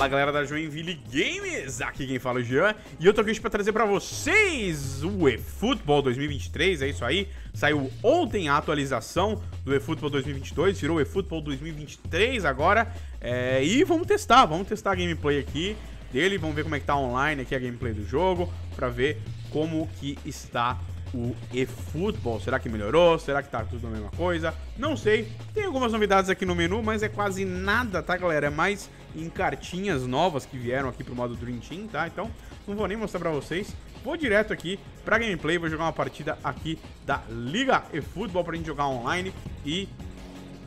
Fala galera da Joinville Games, aqui quem fala é o Jean E eu tô aqui pra trazer pra vocês o eFootball 2023, é isso aí Saiu ontem a atualização do eFootball 2022, virou eFootball 2023 agora é, E vamos testar, vamos testar a gameplay aqui dele Vamos ver como é que tá online aqui a gameplay do jogo Pra ver como que está o eFootball. Será que melhorou? Será que tá tudo a mesma coisa? Não sei. Tem algumas novidades aqui no menu, mas é quase nada, tá, galera? É mais em cartinhas novas que vieram aqui pro modo Dream Team, tá? Então, não vou nem mostrar pra vocês. Vou direto aqui pra gameplay, vou jogar uma partida aqui da Liga e Futebol pra gente jogar online. E...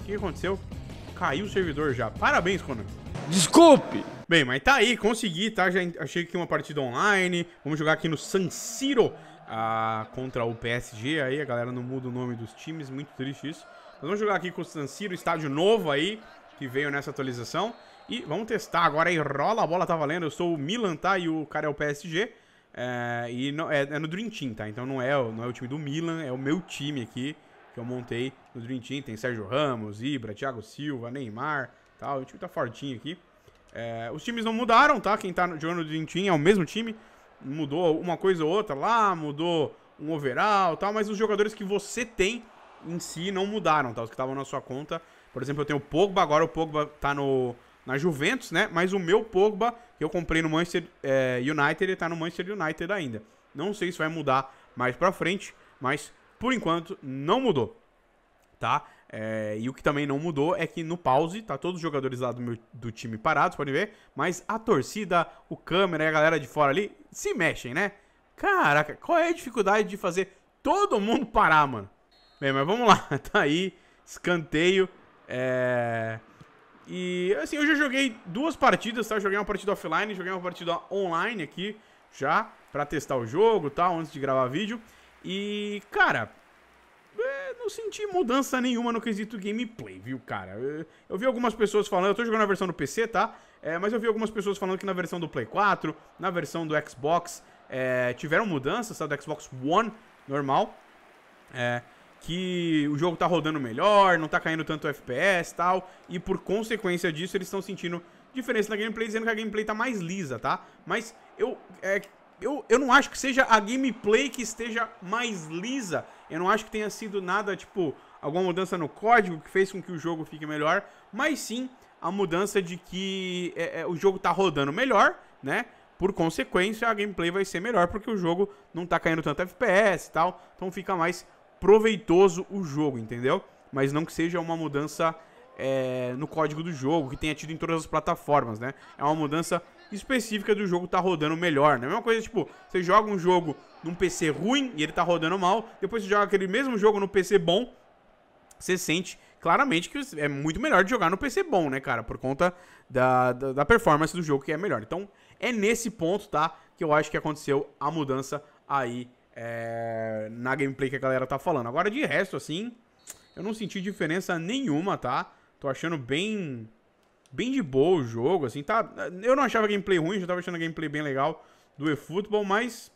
O que aconteceu? Caiu o servidor já. Parabéns, Conan. Desculpe! Bem, mas tá aí, consegui, tá? Já achei aqui uma partida online. Vamos jogar aqui no San Siro ah, contra o PSG. Aí a galera não muda o nome dos times, muito triste isso. Mas vamos jogar aqui com o San Siro, estádio novo aí, que veio nessa atualização. E vamos testar agora aí, rola a bola, tá valendo. Eu sou o Milan, tá? E o cara é o PSG. É, e é, é, no Dream Team, tá? Então não é, não é o time do Milan, é o meu time aqui que eu montei no Dream Team. Tem Sérgio Ramos, Ibra, Thiago Silva, Neymar, tal. O time tá fortinho aqui. É, os times não mudaram, tá? Quem tá jogando no Dream Team é o mesmo time. Mudou uma coisa ou outra lá, mudou um overall tal, mas os jogadores que você tem em si não mudaram, tá? Os que estavam na sua conta. Por exemplo, eu tenho o Pogba, agora o Pogba tá no na Juventus, né? Mas o meu Pogba, que eu comprei no Manchester é, United, ele tá no Manchester United ainda. Não sei se vai mudar mais pra frente, mas por enquanto não mudou, tá? É, e o que também não mudou é que no pause, tá todos os jogadores lá do, meu, do time parados, podem ver, mas a torcida, o câmera e a galera de fora ali se mexem, né? Caraca, qual é a dificuldade de fazer todo mundo parar, mano? Bem, mas vamos lá, tá aí, escanteio, é... E assim, eu já joguei duas partidas, tá? joguei uma partida offline, joguei uma partida online aqui já para testar o jogo, tal, tá? antes de gravar vídeo. E, cara, é, não senti mudança nenhuma no quesito gameplay, viu, cara? Eu, eu vi algumas pessoas falando, eu tô jogando na versão do PC, tá? É, mas eu vi algumas pessoas falando que na versão do Play 4, na versão do Xbox, é, tiveram mudanças, tá? Do Xbox One normal. É, que o jogo tá rodando melhor, não tá caindo tanto FPS e tal, e por consequência disso eles estão sentindo diferença na gameplay, dizendo que a gameplay tá mais lisa, tá? Mas eu, é, eu, eu não acho que seja a gameplay que esteja mais lisa, eu não acho que tenha sido nada, tipo, alguma mudança no código que fez com que o jogo fique melhor, mas sim a mudança de que é, é, o jogo tá rodando melhor, né? Por consequência, a gameplay vai ser melhor, porque o jogo não tá caindo tanto FPS e tal, então fica mais proveitoso o jogo, entendeu? Mas não que seja uma mudança é, no código do jogo, que tenha tido em todas as plataformas, né? É uma mudança específica do jogo tá rodando melhor, né? É mesma coisa, tipo, você joga um jogo num PC ruim e ele tá rodando mal, depois você joga aquele mesmo jogo no PC bom, você sente claramente que é muito melhor de jogar no PC bom, né, cara? Por conta da, da, da, performance do jogo que é melhor. Então, é nesse ponto, tá? Que eu acho que aconteceu a mudança aí é, na gameplay que a galera tá falando. Agora, de resto, assim, eu não senti diferença nenhuma, tá? Tô achando bem bem de boa o jogo, assim, tá? Eu não achava gameplay ruim, já tava achando gameplay bem legal do eFootball, mas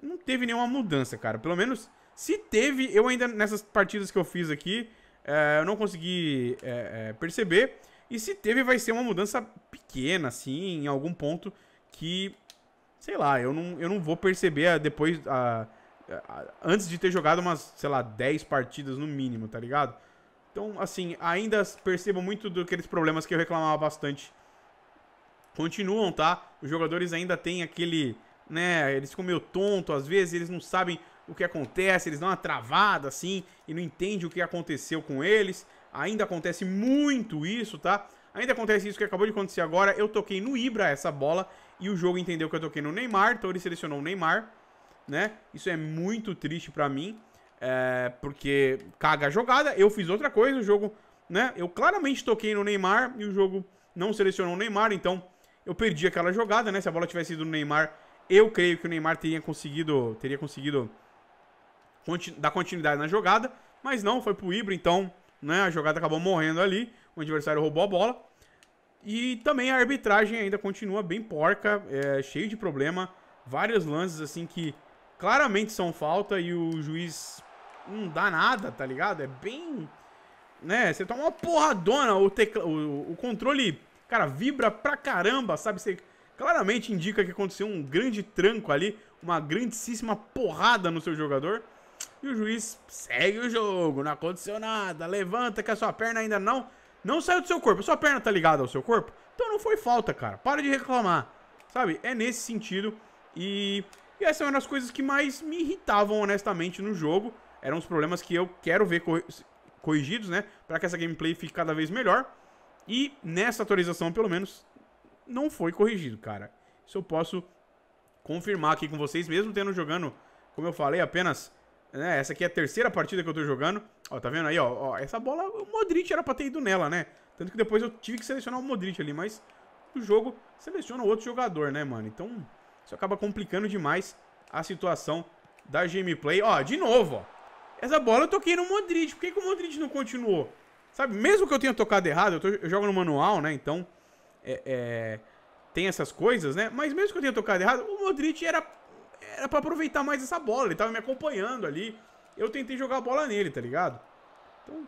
não teve nenhuma mudança, cara. Pelo menos, se teve, eu ainda, nessas partidas que eu fiz aqui, é, eu não consegui é, é perceber. E se teve, vai ser uma mudança pequena, assim, em algum ponto que sei lá, eu não, eu não vou perceber ah, depois. A, ah, a, ah, antes de ter jogado umas, sei lá, 10 partidas no mínimo, tá ligado? Então, assim, ainda percebo muito daqueles problemas que eu reclamava bastante. Continuam, tá? Os jogadores ainda têm aquele. né? Eles ficam meio tonto, às vezes eles não sabem o que acontece, eles dão uma travada assim e não entendem o que aconteceu com eles. Ainda acontece muito isso, tá? Ainda acontece isso que acabou de acontecer agora. Eu toquei no Ibra essa bola e o jogo entendeu que eu toquei no Neymar, então ele selecionou o Neymar, né? Isso é muito triste para mim, é, porque caga a jogada, eu fiz outra coisa, o jogo, né? Eu claramente toquei no Neymar e o jogo não selecionou o Neymar, então eu perdi aquela jogada, né? Se a bola tivesse sido no Neymar, eu creio que o Neymar teria conseguido, teria conseguido continu dar continuidade na jogada, mas não, foi pro Ibra, então, né, a jogada acabou morrendo ali, o adversário roubou a bola. E também a arbitragem ainda continua bem porca, é, cheio de problema. Vários lances assim que claramente são falta e o juiz não dá nada, tá ligado? É bem. Né? Você toma uma porradona, o, tecla... o, o controle, cara, vibra pra caramba, sabe? Você claramente indica que aconteceu um grande tranco ali, uma grandíssima porrada no seu jogador. E o juiz segue o jogo, não aconteceu nada, levanta que a sua perna ainda não não saiu do seu corpo. A sua perna tá ligada ao seu corpo. Então não foi falta, cara. Para de reclamar. Sabe? É nesse sentido. E, e essa é uma das coisas que mais me irritavam, honestamente, no jogo. Eram os problemas que eu quero ver corrigidos, né? Pra que essa gameplay fique cada vez melhor. E nessa atualização, pelo menos, não foi corrigido, cara. Isso eu posso confirmar aqui com vocês, mesmo tendo jogando, como eu falei, apenas né? Essa aqui é a terceira partida que eu tô jogando. Ó, tá vendo aí, ó, ó, Essa bola, o Modric era pra ter ido nela, né? Tanto que depois eu tive que selecionar o Modric ali, mas o jogo seleciona outro jogador, né, mano? Então, isso acaba complicando demais a situação da gameplay. Ó, de novo, ó. Essa bola eu toquei no Modric. Por que, que o Modric não continuou? Sabe, mesmo que eu tenha tocado errado, eu, tô, eu jogo no manual, né? Então, é, é, tem essas coisas, né? Mas mesmo que eu tenha tocado errado, o Modric era era para aproveitar mais essa bola. Ele tava me acompanhando ali. Eu tentei jogar a bola nele, tá ligado? Então,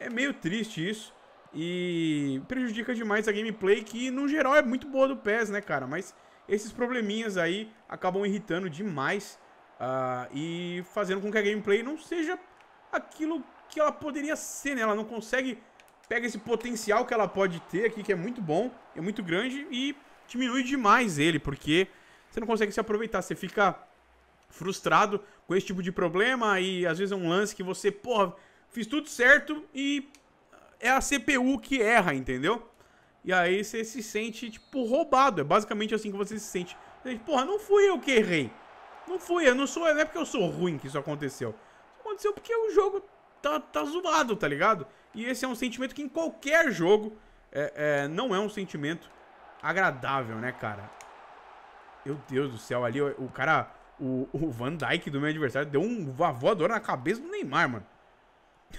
é meio triste isso. E prejudica demais a gameplay, que no geral é muito boa do PES, né, cara? Mas esses probleminhas aí acabam irritando demais uh, e fazendo com que a gameplay não seja aquilo que ela poderia ser, né? Ela não consegue pega esse potencial que ela pode ter aqui, que é muito bom, é muito grande, e diminui demais ele, porque você não consegue se aproveitar, você fica frustrado com esse tipo de problema e às vezes é um lance que você, porra, fiz tudo certo e é a CPU que erra, entendeu? E aí você se sente, tipo, roubado. É basicamente assim que você se sente. porra, não fui eu que errei. Não fui, eu não sou. Não é porque eu sou ruim que isso aconteceu. Isso aconteceu porque o jogo tá, tá zoado, tá ligado? E esse é um sentimento que em qualquer jogo é, é, não é um sentimento agradável, né, cara? Meu Deus do céu, ali o, cara, o, o, Van Dyke do meu adversário, deu um, uma na cabeça do Neymar, mano.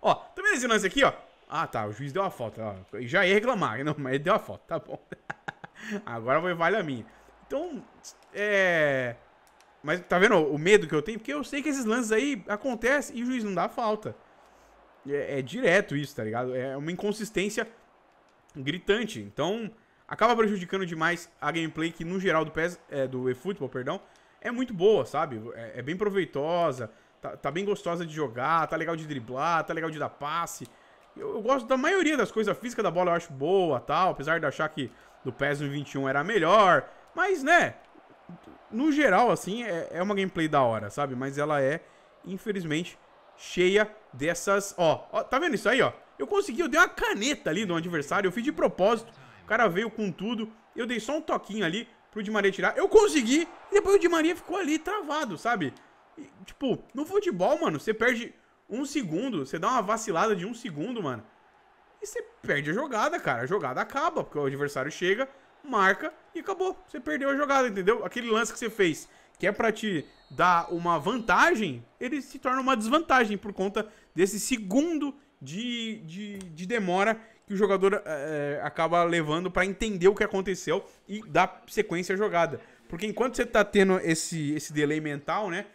ó, tá vendo esse lance aqui, ó? Ah, tá, o juiz deu uma falta. Ó. Já ia reclamar, não, mas ele deu a falta, tá bom. Agora vai vale a minha. Então, é... Mas tá vendo o medo que eu tenho? Porque eu sei que esses lances aí acontecem e o juiz não dá falta. É, é direto isso, tá ligado? É uma inconsistência gritante. Então, acaba prejudicando demais a gameplay que, no geral, do, PES, é, do eFootball, perdão, é muito boa, sabe? É, é bem proveitosa, tá, tá, bem gostosa de jogar, tá legal de driblar, tá legal de dar passe. Eu, eu gosto da maioria das coisas, a física da bola eu acho boa, tal, apesar de achar que do PES 21 era melhor, mas, né, no geral, assim, é, é uma gameplay da hora, sabe? Mas ela é, infelizmente, cheia dessas, ó, ó tá vendo isso aí, ó? Eu consegui, eu dei uma caneta ali no adversário, eu fiz de propósito cara veio com tudo. Eu dei só um toquinho ali pro Di Maria tirar. Eu consegui! E depois o Di Maria ficou ali travado, sabe? E, tipo, no futebol, mano, você perde um segundo. Você dá uma vacilada de um segundo, mano. E você perde a jogada, cara. A jogada acaba, porque o adversário chega, marca e acabou. Você perdeu a jogada, entendeu? Aquele lance que você fez, que é para te dar uma vantagem, ele se torna uma desvantagem por conta desse segundo de, de, de demora que o jogador é, é acaba levando para entender o que aconteceu e dar sequência à jogada. Porque enquanto você tá tendo esse, esse delay mental, né?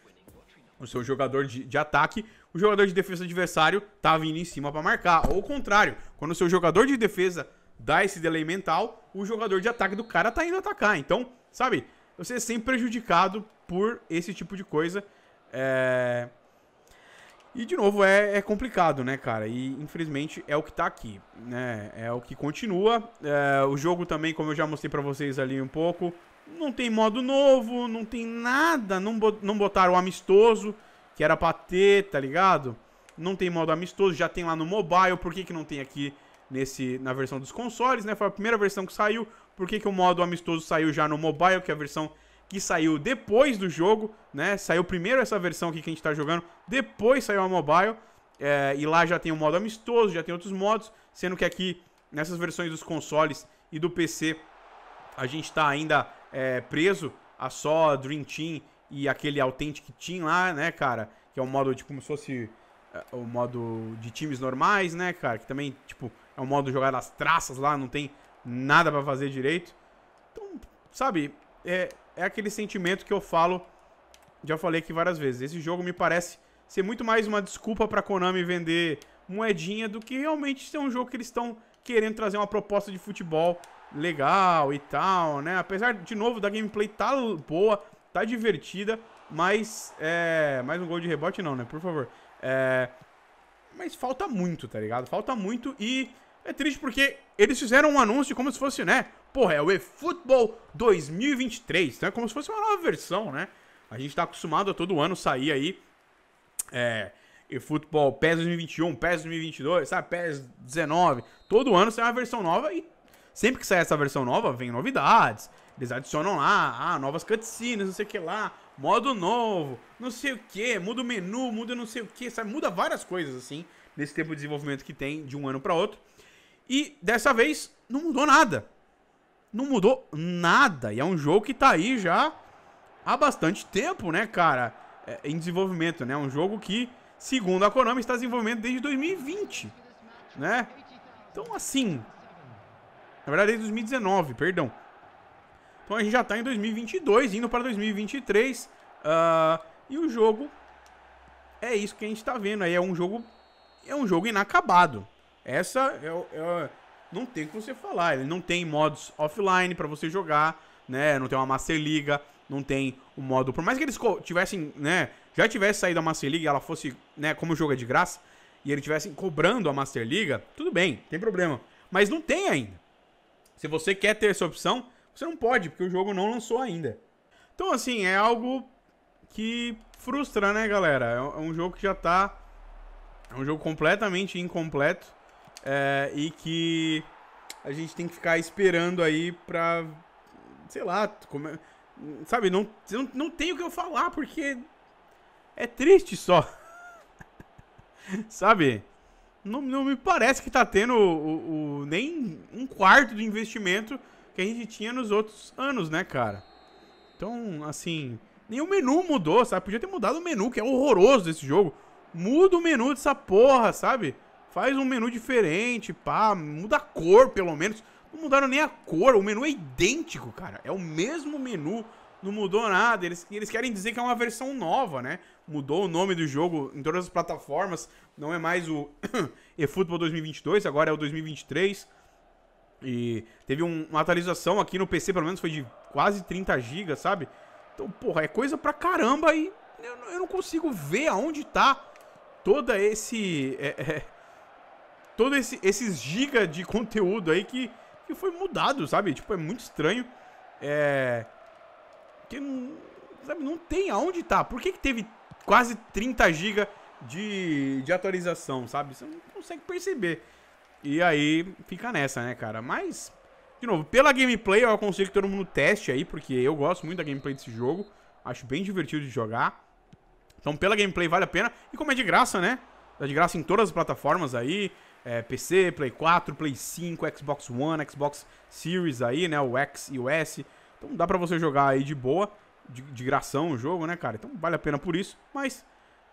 O seu jogador de, de ataque, o jogador de defesa adversário tá vindo em cima para marcar. Ou o contrário, quando o seu jogador de defesa dá esse delay mental, o jogador de ataque do cara tá indo atacar. Então, sabe, você é sempre prejudicado por esse tipo de coisa. É... E, de novo, é, é, complicado, né, cara? E, infelizmente, é o que tá aqui, né? É o que continua. É, o jogo também, como eu já mostrei pra vocês ali um pouco, não tem modo novo, não tem nada. Não, não botaram o amistoso, que era pra ter, tá ligado? Não tem modo amistoso, já tem lá no mobile. Por que, que não tem aqui nesse, na versão dos consoles, né? Foi a primeira versão que saiu. Por que, que o modo amistoso saiu já no mobile, que é a versão que saiu depois do jogo, né? Saiu primeiro essa versão aqui que a gente está jogando, depois saiu a mobile. É, e lá já tem o um modo amistoso, já tem outros modos, sendo que aqui nessas versões dos consoles e do PC a gente está ainda é, preso a só Dream Team e aquele Authentic Team lá, né, cara? Que é um modo tipo como se fosse é, o modo de times normais, né, cara? Que também, tipo, é um modo de jogar nas traças lá, não tem nada para fazer direito. Então, sabe, é, é aquele sentimento que eu falo, já falei aqui várias vezes. Esse jogo me parece ser muito mais uma desculpa para Konami vender moedinha do que realmente ser um jogo que eles estão querendo trazer uma proposta de futebol legal e tal, né? Apesar, de novo, da gameplay tá boa, tá divertida, mas é... mais um gol de rebote não, né? Por favor. É... Mas falta muito, tá ligado? Falta muito e é triste porque eles fizeram um anúncio como se fosse, né? Porra, é o eFootball 2023. Então é como se fosse uma nova versão, né? A gente tá acostumado a todo ano sair aí. É. eFootball PES 2021, PES 2022, sabe? PES 19. Todo ano sai uma versão nova e sempre que sai essa versão nova, vem novidades. Eles adicionam lá, ah, novas cutscenes, não sei o que lá, modo novo, não sei o que, muda o menu, muda não sei o que, sabe? Muda várias coisas assim, nesse tempo de desenvolvimento que tem de um ano para outro. E dessa vez não mudou nada não mudou nada. E é um jogo que tá aí já há bastante tempo, né, cara? É, em desenvolvimento, né? Um jogo que, segundo a Konami, está em desenvolvimento desde 2020, né? Então, assim... Na verdade, desde 2019, perdão. Então a gente já tá em 2022, indo para 2023. Uh, ah, e o jogo... É isso que a gente tá vendo aí. É um jogo... É um jogo inacabado. Essa é... é não tem o que você falar. Ele não tem modos offline para você jogar, né? Não tem uma Master Liga, não tem o um modo. Por mais que eles tivessem, né? Já tivesse saído a Master League, ela fosse, né? Como o jogo é de graça, e eles tivessem cobrando a Master Liga, tudo bem, tem problema. Mas não tem ainda. Se você quer ter essa opção, você não pode, porque o jogo não lançou ainda. Então, assim, é algo que frustra, né, galera? É um é jogo que já tá. É um jogo completamente incompleto é, e que a gente tem que ficar esperando aí pra, sei lá, como, sabe, não, não, não tem o que eu falar, porque é triste só, sabe? Não, não me parece que tá tendo o, o, nem um quarto do investimento que a gente tinha nos outros anos, né, cara? Então, assim, nem o menu mudou, sabe? Podia ter mudado o menu, que é horroroso desse jogo. Muda o menu dessa porra, sabe? Faz um menu diferente, pá, muda a cor pelo menos. Não mudaram nem a cor, o menu é idêntico, cara. É o mesmo menu, não mudou nada. Eles, eles querem dizer que é uma versão nova, né? Mudou o nome do jogo em todas as plataformas. Não é mais o eFootball 2022, agora é o 2023. E teve um, uma atualização aqui no PC, pelo menos foi de quase 30 GB, sabe? Então, porra, é coisa pra caramba e eu, eu não consigo ver aonde tá toda esse, é, é, todo esse, esses giga de conteúdo aí que, que foi mudado, sabe? Tipo, é muito estranho. É. Que não. Sabe, não tem aonde tá. Por que, que teve quase 30 giga de, de atualização, sabe? Você não consegue perceber. E aí fica nessa, né, cara? Mas, de novo, pela gameplay eu aconselho que todo mundo teste aí, porque eu gosto muito da gameplay desse jogo. Acho bem divertido de jogar. Então, pela gameplay vale a pena. E como é de graça, né? Tá de graça em todas as plataformas aí é, PC, Play 4, Play 5, Xbox One, Xbox Series aí, né? O X e o S. Então dá pra você jogar aí de boa, de, de gração o jogo, né, cara? Então vale a pena por isso, mas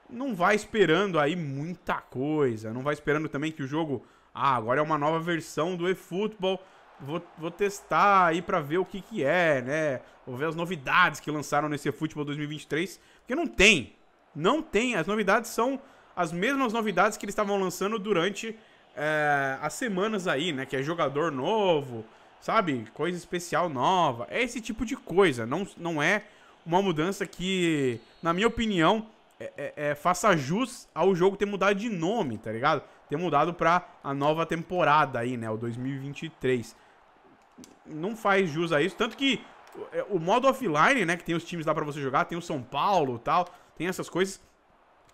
não vai esperando aí muita coisa. Não vai esperando também que o jogo... Ah, agora é uma nova versão do eFootball. Vou, vou testar aí pra ver o que que é, né? Vou ver as novidades que lançaram nesse eFootball 2023. Porque não tem. Não tem. As novidades são as mesmas novidades que eles estavam lançando durante é, as semanas aí, né? Que é jogador novo, sabe? Coisa especial nova. É esse tipo de coisa. Não, não é uma mudança que, na minha opinião, é, é, é, faça jus ao jogo ter mudado de nome, tá ligado? Ter mudado pra a nova temporada aí, né? O 2023. Não faz jus a isso. Tanto que é, o modo offline, né? Que tem os times lá pra você jogar, tem o São Paulo tal, tem essas coisas.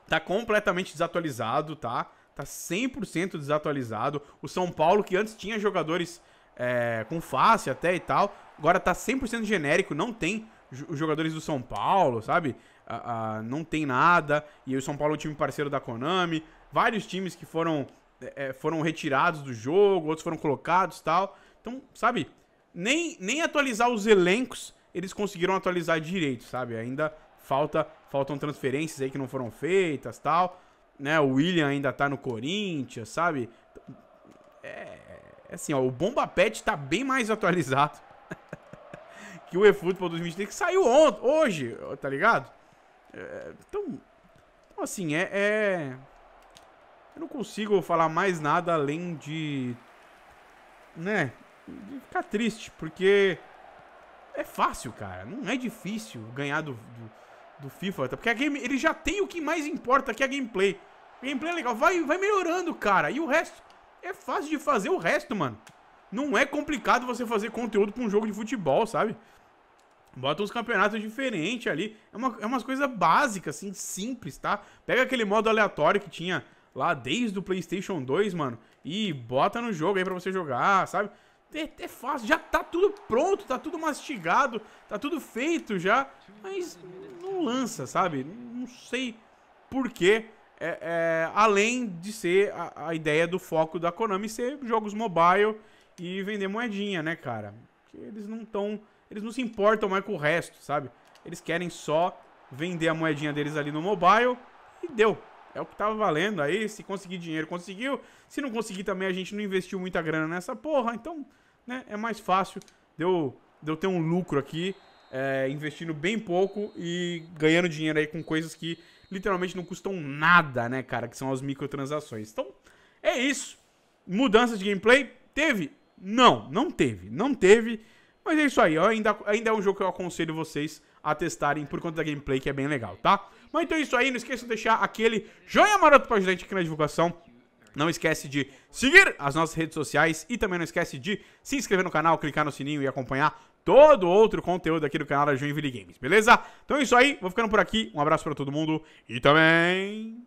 Tá completamente desatualizado, tá? tá 100% desatualizado. O São Paulo, que antes tinha jogadores é, com face até e tal, agora tá 100% genérico, não tem os jogadores do São Paulo, sabe? Ah, ah, não tem nada. E o São Paulo é um time parceiro da Konami. Vários times que foram, é, é foram retirados do jogo, outros foram colocados tal. Então, sabe? Nem, nem atualizar os elencos eles conseguiram atualizar direito, sabe? Ainda falta faltam transferências aí que não foram feitas tal né? O William ainda tá no Corinthians, sabe? É, é assim, ó, o Bomba Pet tá bem mais atualizado que o eFootball 2023 que saiu ontem, hoje, tá ligado? É, então, então, assim, é, é, Eu não consigo falar mais nada além de. Né? De ficar triste, porque. É fácil, cara. Não é difícil ganhar do, do do FIFA, até porque a game, ele já tem o que mais importa, que é a gameplay. gameplay é legal, vai, vai melhorando, cara. E o resto, é fácil de fazer o resto, mano. Não é complicado você fazer conteúdo pra um jogo de futebol, sabe? Bota uns campeonatos diferentes ali. É, uma, é umas coisas básicas, assim, simples, tá? Pega aquele modo aleatório que tinha lá desde o PlayStation 2, mano, e bota no jogo aí pra você jogar, sabe? é fácil, já tá tudo pronto, tá tudo mastigado, tá tudo feito já, mas não lança, sabe? Não sei porquê, é, é, além de ser a, a, ideia do foco da Konami ser jogos mobile e vender moedinha, né, cara? Porque eles não tão, eles não se importam mais com o resto, sabe? Eles querem só vender a moedinha deles ali no mobile e deu. É o que tava valendo aí, se conseguir dinheiro, conseguiu. Se não conseguir também, a gente não investiu muita grana nessa porra, então né, é mais fácil de eu, de eu ter um lucro aqui, é, investindo bem pouco e ganhando dinheiro aí com coisas que literalmente não custam nada, né, cara? Que são as microtransações. Então, é isso. Mudança de gameplay? Teve? Não, não teve. Não teve. Mas é isso aí, ainda, ainda é um jogo que eu aconselho vocês a testarem por conta da gameplay, que é bem legal, tá? Mas então é isso aí, não esqueça de deixar aquele joinha maroto pra ajudar a gente aqui na divulgação. Não esquece de seguir as nossas redes sociais e também não esquece de se inscrever no canal, clicar no sininho e acompanhar todo outro conteúdo aqui do canal da Joinville Games, beleza? Então é isso aí, vou ficando por aqui. Um abraço para todo mundo e também